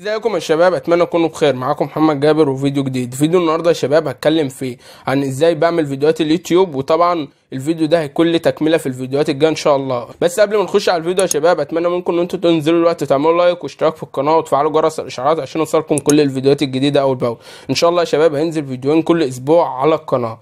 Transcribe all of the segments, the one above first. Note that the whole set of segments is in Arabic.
ازيكم يا شباب اتمنى تكونوا بخير معاكم محمد جابر وفيديو جديد فيديو النهارده يا شباب هتكلم فيه عن ازاي بعمل فيديوهات اليوتيوب وطبعا الفيديو ده هيكون له تكمله في الفيديوهات الجايه ان شاء الله بس قبل ما نخش على الفيديو يا شباب اتمنى منكم ان انتم تنزلوا الوقت تعملوا لايك واشتراك في القناه وتفعلوا جرس الاشعارات عشان يوصلكم كل الفيديوهات الجديده اول باول ان شاء الله يا شباب هينزل فيديوهين كل اسبوع على القناه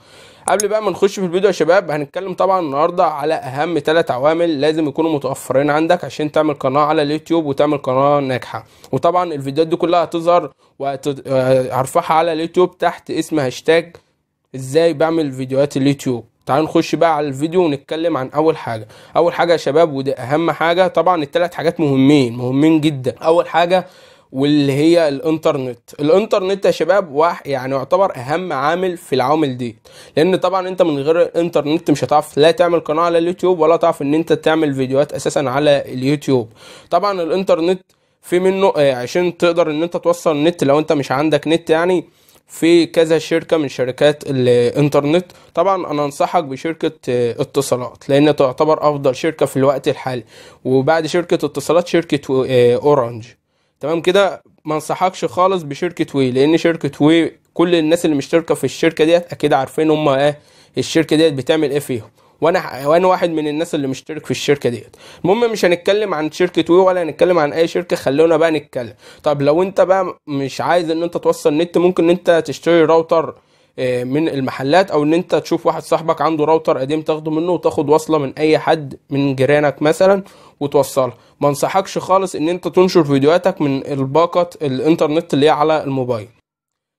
قبل بقى ما نخش في الفيديو يا شباب هنتكلم طبعا النهارده على اهم ثلاث عوامل لازم يكونوا متوفرين عندك عشان تعمل قناه على اليوتيوب وتعمل قناه ناجحه وطبعا الفيديوهات دي كلها هتظهر وهرفعها آه، على اليوتيوب تحت اسم هاشتاج ازاي بعمل فيديوهات اليوتيوب تعالوا نخش بقى على الفيديو ونتكلم عن اول حاجه اول حاجه يا شباب وده اهم حاجه طبعا الثلاث حاجات مهمين مهمين جدا اول حاجه واللي هي الانترنت الانترنت يا شباب واحد يعني يعتبر اهم عامل في العوامل دي لان طبعا انت من غير الانترنت مش هتعرف لا تعمل قناه على اليوتيوب ولا تعرف ان انت تعمل فيديوهات اساسا على اليوتيوب طبعا الانترنت في منه آه، عشان تقدر ان انت توصل النت لو انت مش عندك نت يعني في كذا شركه من شركات الانترنت طبعا انا انصحك بشركه آه، اتصالات لان تعتبر افضل شركه في الوقت الحالي وبعد شركه اتصالات شركه آه، اورنج تمام كده ما انصحكش خالص بشركه وي لان شركه وي كل الناس اللي مشتركه في الشركه ديت اكيد عارفين هم ايه الشركه ديت بتعمل ايه فيهم وانا وانا واحد من الناس اللي مشترك في الشركه ديت المهم مش هنتكلم عن شركه وي ولا هنتكلم عن اي شركه خلونا بقى نتكلم طب لو انت بقى مش عايز ان انت توصل نت ممكن ان انت تشتري راوتر آه، من المحلات او ان انت تشوف واحد صاحبك عنده راوتر قديم تاخده منه وتاخد وصله من اي حد من جيرانك مثلا وتوصلها ما انصحكش خالص ان انت تنشر فيديوهاتك من الباقه الانترنت اللي هي على الموبايل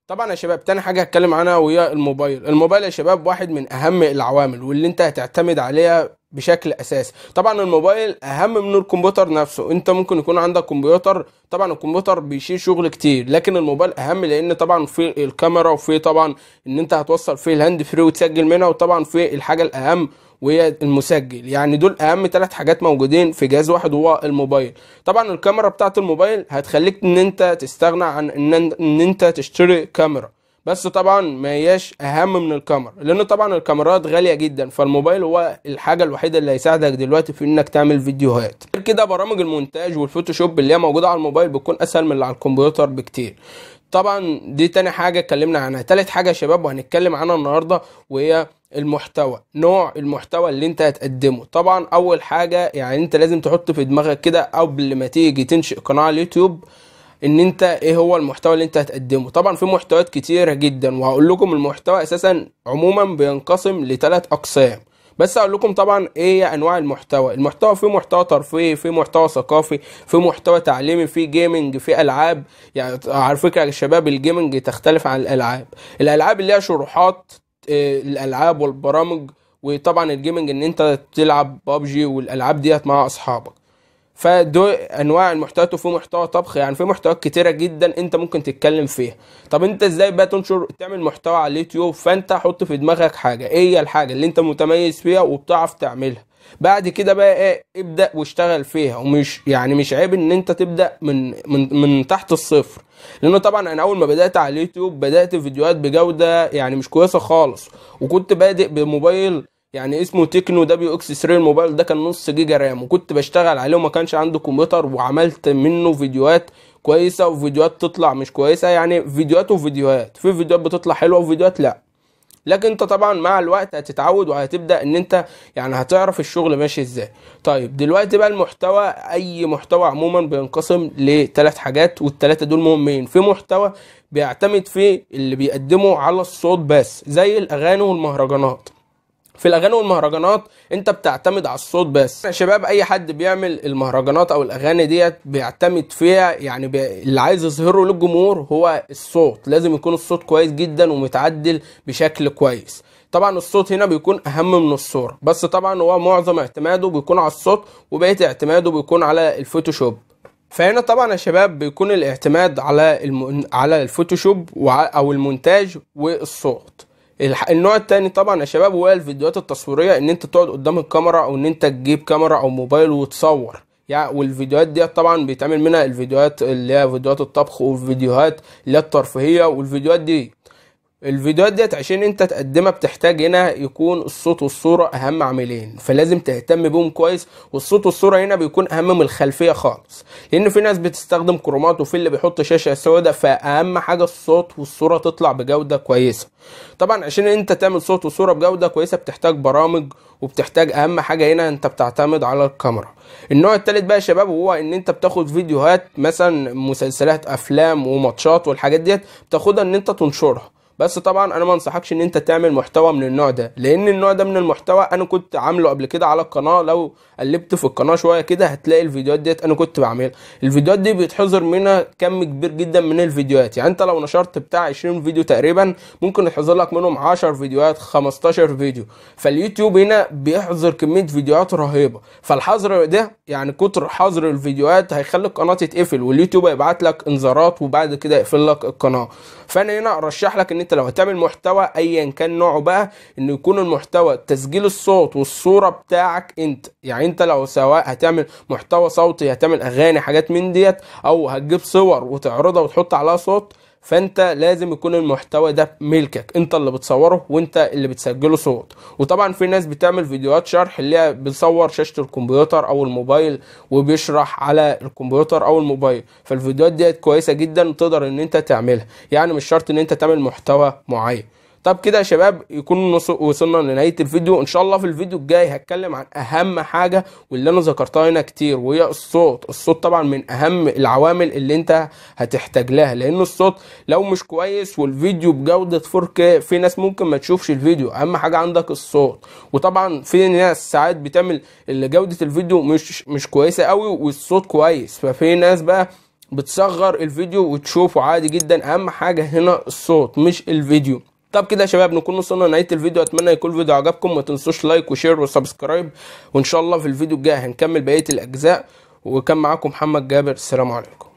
طبعا يا شباب تاني حاجه هتكلم عنها وهي الموبايل الموبايل يا شباب واحد من اهم العوامل واللي انت هتعتمد عليها بشكل اساسي طبعا الموبايل اهم من الكمبيوتر نفسه انت ممكن يكون عندك كمبيوتر طبعا الكمبيوتر بيشيل شغل كتير لكن الموبايل اهم لان طبعا في الكاميرا وفي طبعا ان انت هتوصل فيه الهاند فري وتسجل منها وطبعا في الحاجه الاهم وهي المسجل يعني دول اهم ثلاث حاجات موجودين في جهاز واحد هو الموبايل طبعا الكاميرا بتاعه الموبايل هتخليك ان انت تستغنى عن ان انت تشتري كاميرا بس طبعا ما هياش اهم من الكاميرا لان طبعا الكاميرات غاليه جدا فالموبايل هو الحاجه الوحيده اللي هيساعدك دلوقتي في انك تعمل فيديوهات غير كده برامج المونتاج والفوتوشوب اللي هي موجوده على الموبايل بتكون اسهل من اللي على الكمبيوتر بكتير طبعا دي تاني حاجه اتكلمنا عنها تالت حاجه يا شباب وهنتكلم عنها النهارده وهي المحتوى نوع المحتوى اللي انت هتقدمه طبعا اول حاجه يعني انت لازم تحط في دماغك كده قبل ما تيجي تنشئ قناه على اليوتيوب ان انت ايه هو المحتوى اللي انت هتقدمه طبعا في محتويات كتيره جدا وهقول لكم المحتوى اساسا عموما بينقسم لثلاث اقسام بس اقول لكم طبعا ايه هي انواع المحتوى المحتوى في محتوى ترفيهي في محتوى ثقافي في محتوى تعليمي في جيمنج في العاب يعني على فكره يا شباب الجيمنج تختلف عن الالعاب الالعاب اللي هي شروحات آه، الالعاب والبرامج وطبعا الجيمنج ان انت تلعب بابجي والالعاب ديت مع اصحابك فدو انواع المحتوى وفي محتوى طبخ يعني في محتويات كتيره جدا انت ممكن تتكلم فيها طب انت ازاي بقى تنشر تعمل محتوى على اليوتيوب فانت حط في دماغك حاجه ايه هي الحاجه اللي انت متميز فيها وبتعرف تعملها بعد كده بقى ايه ابدا واشتغل فيها ومش يعني مش عيب ان انت تبدا من من من تحت الصفر لانه طبعا انا اول ما بدات على اليوتيوب بدات فيديوهات بجوده يعني مش كويسه خالص وكنت بادئ بموبايل يعني اسمه تكنو دبليو اكس 3 الموبايل ده كان نص جيجا رام وكنت بشتغل عليه وما كانش عندي كمبيوتر وعملت منه فيديوهات كويسه وفيديوهات تطلع مش كويسه يعني فيديوهات وفيديوهات في فيديوهات بتطلع حلوه وفيديوهات لا لكن انت طبعا مع الوقت هتتعود وهتبدا ان انت يعني هتعرف الشغل ماشي ازاي طيب دلوقتي بقى المحتوى اي محتوى عموما بينقسم لثلاث حاجات والثلاثه دول مهمين في محتوى بيعتمد فيه اللي بيقدمه على الصوت بس زي الاغاني والمهرجانات في الاغاني والمهرجانات انت بتعتمد على الصوت بس يا شباب اي حد بيعمل المهرجانات او الاغاني ديت بيعتمد فيها يعني بي... اللي عايز يظهره للجمهور هو الصوت لازم يكون الصوت كويس جدا ومتعدل بشكل كويس طبعا الصوت هنا بيكون اهم من الصوره بس طبعا هو معظم اعتماده بيكون على الصوت وبقيه اعتماده بيكون على الفوتوشوب فهنا طبعا يا شباب بيكون الاعتماد على الم... على الفوتوشوب وع... او المونتاج والصوت النوع التاني طبعا يا شباب هو الفيديوهات التصويريه ان انت تقعد قدام الكاميرا او ان انت تجيب كاميرا او موبايل وتصور يعني والفيديوهات دي طبعا بيتعمل منها الفيديوهات اللي هي فيديوهات الطبخ والفيديوهات اللي هي الترفيهيه والفيديوهات دي الفيديوهات ديت عشان انت تقدمها بتحتاج هنا يكون الصوت والصوره اهم عاملين فلازم تهتم بيهم كويس والصوت والصوره هنا بيكون اهم من الخلفيه خالص لان في ناس بتستخدم كرومات وفي اللي بيحط شاشه سوداء فاهم حاجه الصوت والصوره تطلع بجوده كويسه طبعا عشان انت تعمل صوت وصوره بجوده كويسه بتحتاج برامج وبتحتاج اهم حاجه هنا انت بتعتمد على الكاميرا النوع الثالث بقى يا شباب هو ان انت بتاخد فيديوهات مثلا مسلسلات افلام وماتشات والحاجات ديت بتاخدها ان انت تنشرها بس طبعا انا ما انصحكش ان انت تعمل محتوى من النوع ده لان النوع ده من المحتوى انا كنت عامله قبل كده على القناه لو قلبت في القناه شويه كده هتلاقي الفيديوهات ديت انا كنت بعملها الفيديوهات دي بيتحظر منها كم كبير جدا من الفيديوهات يعني انت لو نشرت بتاع 20 فيديو تقريبا ممكن يتحظر لك منهم 10 فيديوهات 15 فيديو فاليوتيوب هنا بيحظر كميه فيديوهات رهيبه فالحظر ده يعني كتر حظر الفيديوهات هيخلي القناه تتقفل واليوتيوب هيبعت لك انذارات وبعد كده يقفل لك القناه فانا هنا ارشح لك ان انت لو هتعمل محتوى ايا كان نوعه بقى انه يكون المحتوى تسجيل الصوت والصوره بتاعك انت يعني انت لو سواء هتعمل محتوى صوتي هتعمل اغاني حاجات من ديت او هتجيب صور وتعرضها وتحط عليها صوت فانت لازم يكون المحتوى ده ملكك انت اللي بتصوره وانت اللي بتسجله صوت وطبعا في ناس بتعمل فيديوهات شرح اللي هي بتصور شاشه الكمبيوتر او الموبايل وبيشرح على الكمبيوتر او الموبايل فالفيديوهات ديت كويسه جدا تقدر ان انت تعملها يعني مش شرط ان انت تعمل محتوى معين طب كده يا شباب يكون وصلنا لنهايه الفيديو ان شاء الله في الفيديو الجاي هتكلم عن اهم حاجه واللي انا ذكرتها هنا كتير وهي الصوت الصوت طبعا من اهم العوامل اللي انت هتحتاج لها لان الصوت لو مش كويس والفيديو بجوده 4K في ناس ممكن ما تشوفش الفيديو اهم حاجه عندك الصوت وطبعا في ناس ساعات بتعمل جوده الفيديو مش مش كويسه قوي والصوت كويس ففي ناس بقى بتصغر الفيديو وتشوفه عادي جدا اهم حاجه هنا الصوت مش الفيديو طب كده يا شباب نكون وصلنا لنهايه الفيديو اتمنى يكون الفيديو عجبكم ما تنسوش لايك وشير وسبسكرايب وان شاء الله في الفيديو الجاي هنكمل بقيه الاجزاء وكان معاكم محمد جابر السلام عليكم